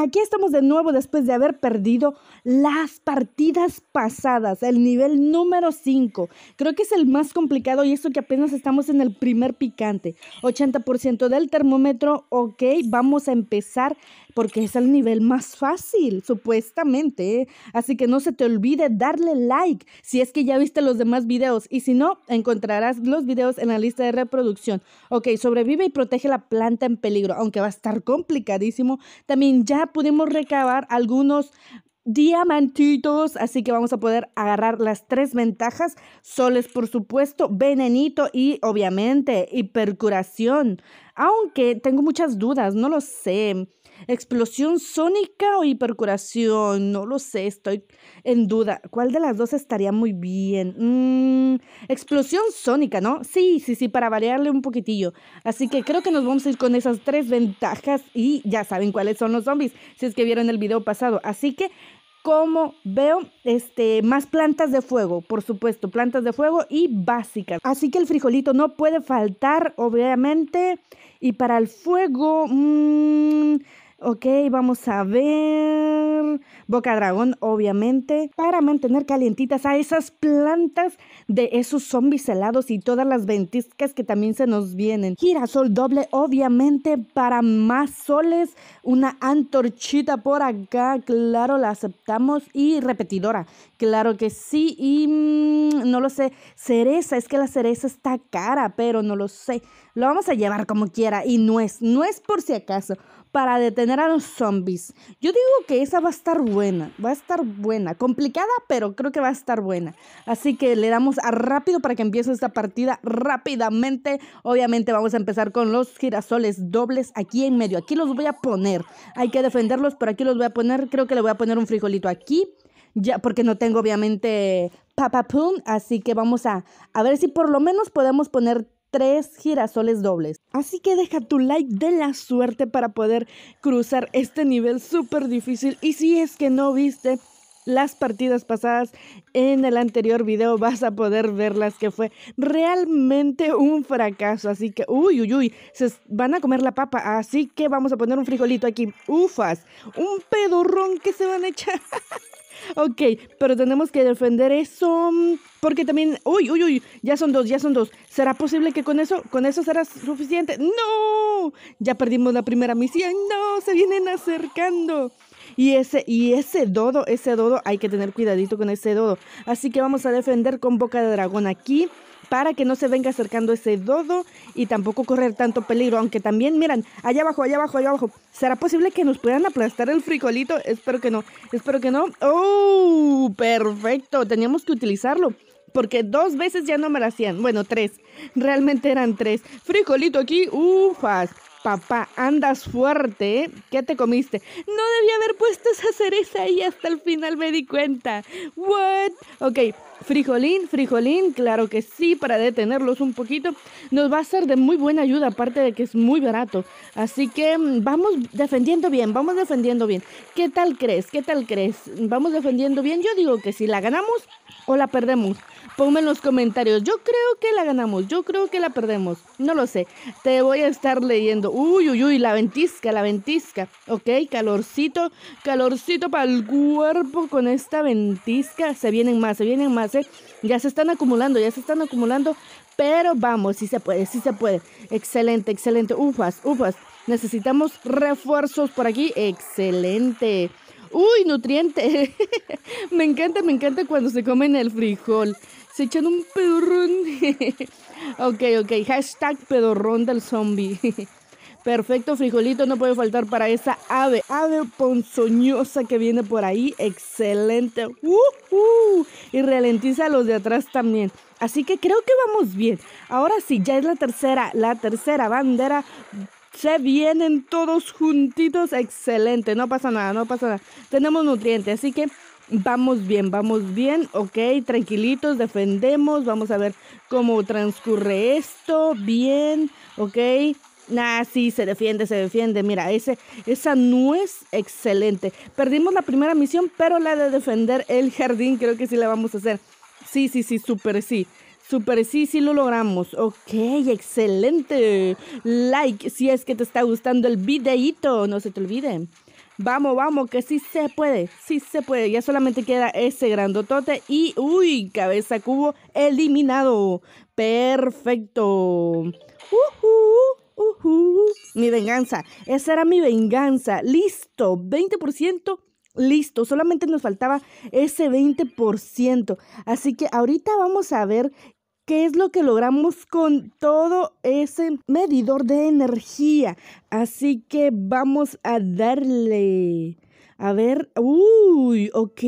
Aquí estamos de nuevo después de haber perdido las partidas pasadas, el nivel número 5. Creo que es el más complicado y eso que apenas estamos en el primer picante. 80% del termómetro, ok, vamos a empezar porque es el nivel más fácil, supuestamente. ¿eh? Así que no se te olvide darle like si es que ya viste los demás videos y si no, encontrarás los videos en la lista de reproducción. Ok, sobrevive y protege la planta en peligro, aunque va a estar complicadísimo. También ya pudimos recabar algunos diamantitos, así que vamos a poder agarrar las tres ventajas, soles por supuesto, venenito y obviamente hipercuración. Aunque tengo muchas dudas, no lo sé. ¿Explosión sónica o hipercuración? No lo sé, estoy en duda. ¿Cuál de las dos estaría muy bien? Mm, explosión sónica, ¿no? Sí, sí, sí, para variarle un poquitillo. Así que creo que nos vamos a ir con esas tres ventajas y ya saben cuáles son los zombies, si es que vieron el video pasado. Así que como veo este, más plantas de fuego, por supuesto, plantas de fuego y básicas. Así que el frijolito no puede faltar, obviamente. Y para el fuego, mm, Ok, vamos a ver. Boca dragón, obviamente, para mantener calientitas a esas plantas de esos zombies helados y todas las ventiscas que también se nos vienen. Girasol doble, obviamente, para más soles. Una antorchita por acá, claro, la aceptamos. Y repetidora, claro que sí. Y mm, no lo sé, cereza, es que la cereza está cara, pero no lo sé. Lo vamos a llevar como quiera. Y no es por si acaso para detener a los zombies. Yo digo que esa va a estar buena, va a estar buena, complicada, pero creo que va a estar buena. Así que le damos a rápido para que empiece esta partida rápidamente. Obviamente vamos a empezar con los girasoles dobles aquí en medio. Aquí los voy a poner. Hay que defenderlos, pero aquí los voy a poner. Creo que le voy a poner un frijolito aquí. Ya, porque no tengo obviamente papapum, así que vamos a, a ver si por lo menos podemos poner tres girasoles dobles. Así que deja tu like de la suerte para poder cruzar este nivel súper difícil. Y si es que no viste las partidas pasadas en el anterior video vas a poder verlas que fue realmente un fracaso. Así que, uy, uy, uy, se van a comer la papa. Así que vamos a poner un frijolito aquí. Ufas, un pedorrón que se van a echar. Ok, pero tenemos que defender eso. Porque también. Uy, uy, uy. Ya son dos, ya son dos. ¿Será posible que con eso, con eso será suficiente? ¡No! Ya perdimos la primera misión. ¡No! Se vienen acercando. Y ese, y ese dodo, ese dodo, hay que tener cuidadito con ese dodo. Así que vamos a defender con boca de dragón aquí para que no se venga acercando ese dodo y tampoco correr tanto peligro. Aunque también, miran, allá abajo, allá abajo, allá abajo. ¿Será posible que nos puedan aplastar el frijolito? Espero que no, espero que no. ¡Oh! Perfecto, teníamos que utilizarlo. Porque dos veces ya no me la hacían. Bueno, tres. Realmente eran tres. Frijolito aquí, ufas. Papá, andas fuerte, ¿eh? ¿Qué te comiste? No debía haber puesto esa cereza ahí hasta el final me di cuenta. What? Ok, Frijolín, frijolín, claro que sí, para detenerlos un poquito, nos va a ser de muy buena ayuda, aparte de que es muy barato. Así que mm, vamos defendiendo bien, vamos defendiendo bien. ¿Qué tal crees? ¿Qué tal crees? ¿Vamos defendiendo bien? Yo digo que si la ganamos o la perdemos. Ponme en los comentarios. Yo creo que la ganamos, yo creo que la perdemos. No lo sé, te voy a estar leyendo. Uy, uy, uy, la ventisca, la ventisca. Ok, calorcito, calorcito para el cuerpo con esta ventisca. Se vienen más, se vienen más ya se están acumulando, ya se están acumulando, pero vamos, sí se puede, sí se puede. Excelente, excelente. Ufas, ufas. Necesitamos refuerzos por aquí. Excelente. Uy, nutriente. me encanta, me encanta cuando se comen el frijol. Se echan un pedorrón. ok, ok. Hashtag pedorrón del zombie. Perfecto, frijolito no puede faltar para esa ave, ave ponzoñosa que viene por ahí. Excelente. Uh-huh. Y ralentiza a los de atrás también. Así que creo que vamos bien. Ahora sí, ya es la tercera, la tercera bandera. Se vienen todos juntitos. Excelente, no pasa nada, no pasa nada. Tenemos nutrientes, así que vamos bien, vamos bien, ok, tranquilitos, defendemos, vamos a ver cómo transcurre esto, bien, ok, Nah, sí, se defiende, se defiende. Mira, ese, esa es excelente. Perdimos la primera misión, pero la de defender el jardín creo que sí la vamos a hacer. Sí, sí, sí, súper sí. Súper sí, sí lo logramos. Ok, excelente. Like si es que te está gustando el videíto. No se te olvide. Vamos, vamos, que sí se puede. Sí se puede. Ya solamente queda ese grandotote. Y, uy, cabeza cubo eliminado. Perfecto. Uh mi venganza. Esa era mi venganza. Listo. 20%. Listo, solamente nos faltaba ese 20%. Así que ahorita vamos a ver qué es lo que logramos con todo ese medidor de energía. Así que vamos a darle. A ver, uy, ok,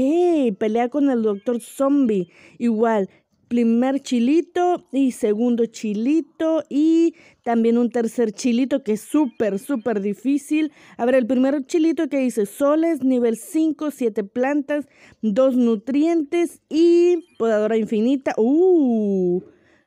pelea con el doctor zombie. Igual, primer chilito y segundo chilito y también un tercer chilito que es súper, súper difícil. A ver, el primer chilito que dice soles, nivel 5, 7 plantas, 2 nutrientes y podadora infinita. ¡Uh!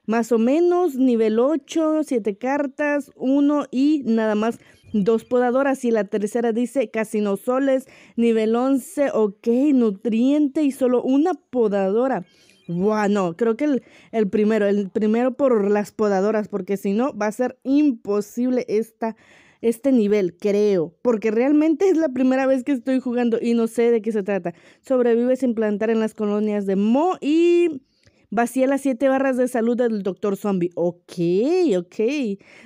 Más o menos, nivel 8, 7 cartas, 1 y nada más dos podadoras y la tercera dice no soles, nivel 11, ok, nutriente y solo una podadora. Bueno, creo que el, primero, el primero por las podadoras, porque si no va a ser imposible esta, este nivel, creo, porque realmente es la primera vez que estoy jugando y no sé de qué se trata. Sobrevives implantar en las colonias de Mo y vacía las siete barras de salud del doctor zombie. Ok, ok.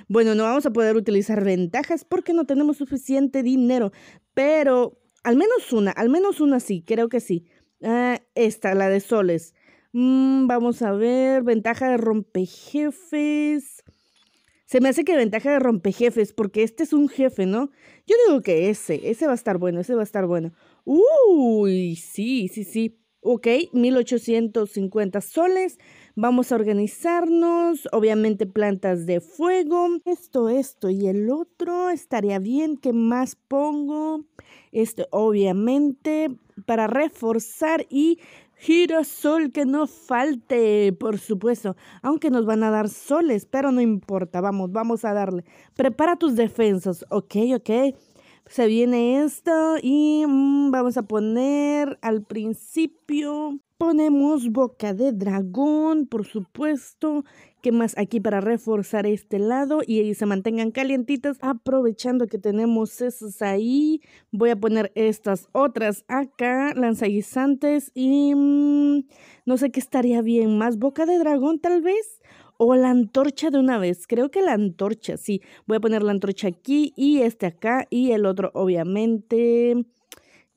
Bueno, no vamos a poder utilizar ventajas porque no tenemos suficiente dinero, pero al menos una, al menos una sí, creo que sí. Ah, esta, la de soles. Mm, vamos a ver, ventaja de rompejefes. Se me hace que ventaja de rompejefes, porque este es un jefe, ¿no? Yo digo que ese, ese va a estar bueno, ese va a estar bueno. Uy, sí, sí, sí. Ok, 1850 soles. Vamos a organizarnos. Obviamente plantas de fuego. Esto, esto y el otro. Estaría bien. ¿Qué más pongo? este obviamente, para reforzar y sol, que no falte, por supuesto. Aunque nos van a dar soles, pero no importa. Vamos, vamos a darle. Prepara tus defensas, ok, ok. Se viene esto y mm, vamos a poner al principio. Ponemos boca de dragón, por supuesto. que más aquí para reforzar este lado? Y ahí se mantengan calientitas. Aprovechando que tenemos esas ahí. Voy a poner estas otras acá. Lanzaguisantes y... Mm, no sé qué estaría bien. ¿Más boca de dragón tal vez? o la antorcha de una vez. Creo que la antorcha, sí. Voy a poner la antorcha aquí y este acá y el otro, obviamente.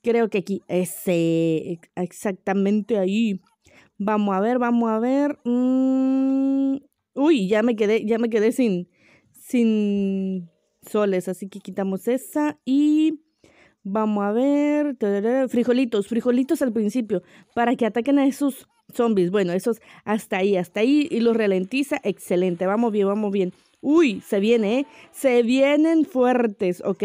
Creo que aquí, ese, exactamente ahí. Vamos a ver, vamos a ver. Mm, uy, ya me quedé, ya me quedé sin, sin soles, así que quitamos esa y Vamos a ver. Frijolitos, frijolitos al principio, para que ataquen a esos zombies. Bueno, esos hasta ahí, hasta ahí. Y los ralentiza. Excelente. Vamos bien, vamos bien. Uy, se viene, ¿eh? Se vienen fuertes. Ok.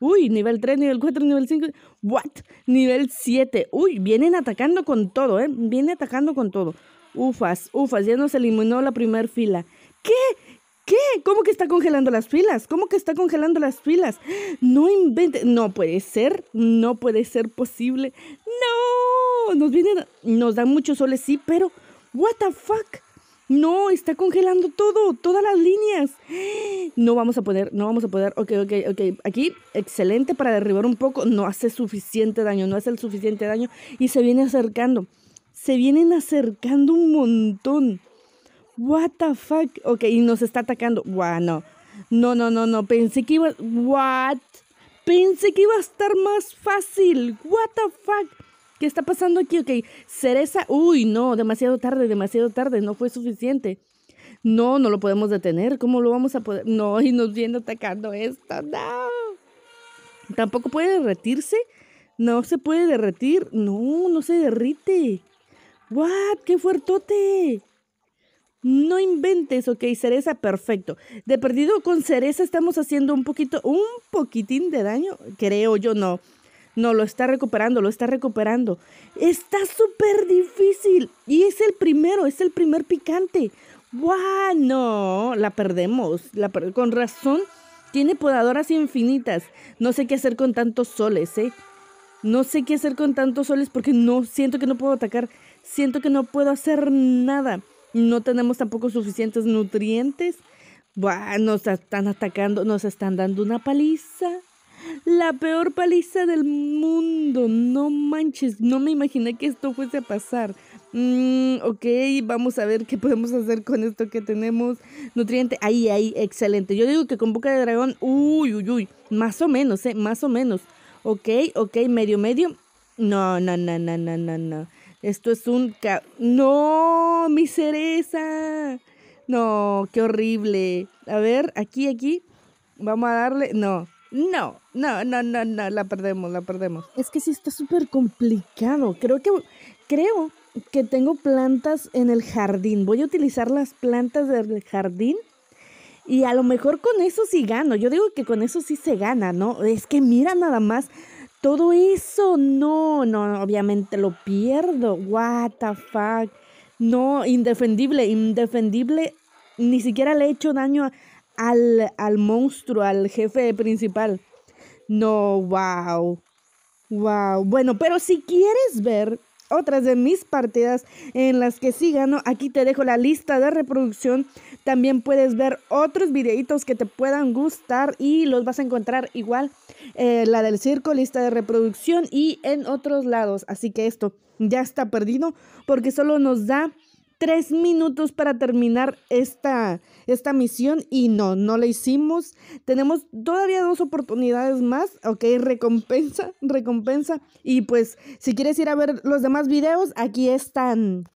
Uy, nivel 3, nivel 4, nivel 5. What? Nivel 7. Uy, vienen atacando con todo, ¿eh? Vienen atacando con todo. Ufas, ufas. Ya nos eliminó la primera fila. ¿Qué? ¿Qué? ¿Cómo que está congelando las filas? ¿Cómo que está congelando las filas? No invente. No puede ser. No puede ser posible. No. Nos viene. Nos dan muchos soles, sí, pero. ¿What the fuck? No, está congelando todo, todas las líneas. No vamos a poder, no vamos a poder. Ok, ok, ok. Aquí, excelente para derribar un poco. No hace suficiente daño, no hace el suficiente daño. Y se viene acercando. Se vienen acercando un montón what the fuck, ok, y nos está atacando, Bueno. no, no, no, no, pensé que iba, what, pensé que iba a estar más fácil, what the fuck, ¿qué está pasando aquí? Ok, cereza, uy, no, demasiado tarde, demasiado tarde, no fue suficiente. No, no lo podemos detener, ¿cómo lo vamos a poder? No, y nos viene atacando esto, no. Tampoco puede derretirse. No se puede derretir. No, no se derrite. What? ¡Qué fuertote! No inventes, ok, cereza, perfecto. De perdido con cereza estamos haciendo un poquito, un poquitín de daño, creo yo, no. No, lo está recuperando, lo está recuperando. Está súper difícil. Y es el primero, es el primer picante. ¡Wow! No, la perdemos. La con razón, tiene podadoras infinitas. No sé qué hacer con tantos soles, ¿eh? No sé qué hacer con tantos soles porque no, siento que no puedo atacar. Siento que no puedo hacer nada no tenemos tampoco suficientes nutrientes. Buah, nos están atacando, nos están dando una paliza. La peor paliza del mundo. No manches, no me imaginé que esto fuese a pasar. Mm, ok, vamos a ver qué podemos hacer con esto que tenemos. Nutriente, ahí, ahí, excelente. Yo digo que con boca de dragón, uy, uy, uy, más o menos, ¿eh? Más o menos. Ok, ok, medio, medio. No, no, no, no, no, no, no. Esto es un... Ca no, mi cereza. No, qué horrible. A ver, aquí, aquí. Vamos a darle... No, no, no, no, no, no, la perdemos, la perdemos. Es que sí está súper complicado. Creo que, creo que tengo plantas en el jardín. Voy a utilizar las plantas del jardín y a lo mejor con eso sí gano. Yo digo que con eso sí se gana, ¿no? Es que mira nada más todo eso, no, no, obviamente lo pierdo. What the fuck. No, indefendible, indefendible. Ni siquiera le he hecho daño al, al monstruo, al jefe principal. No, wow. Wow. Bueno, pero si quieres ver otras de mis partidas en las que sí gano. Aquí te dejo la lista de reproducción. También puedes ver otros videitos que te puedan gustar y los vas a encontrar igual eh, la del circo, lista de reproducción y en otros lados. Así que esto ya está perdido porque solo nos da tres minutos para terminar esta, esta misión y no, no la hicimos. Tenemos todavía dos oportunidades más, ok, recompensa, recompensa. Y pues si quieres ir a ver los demás videos, aquí están.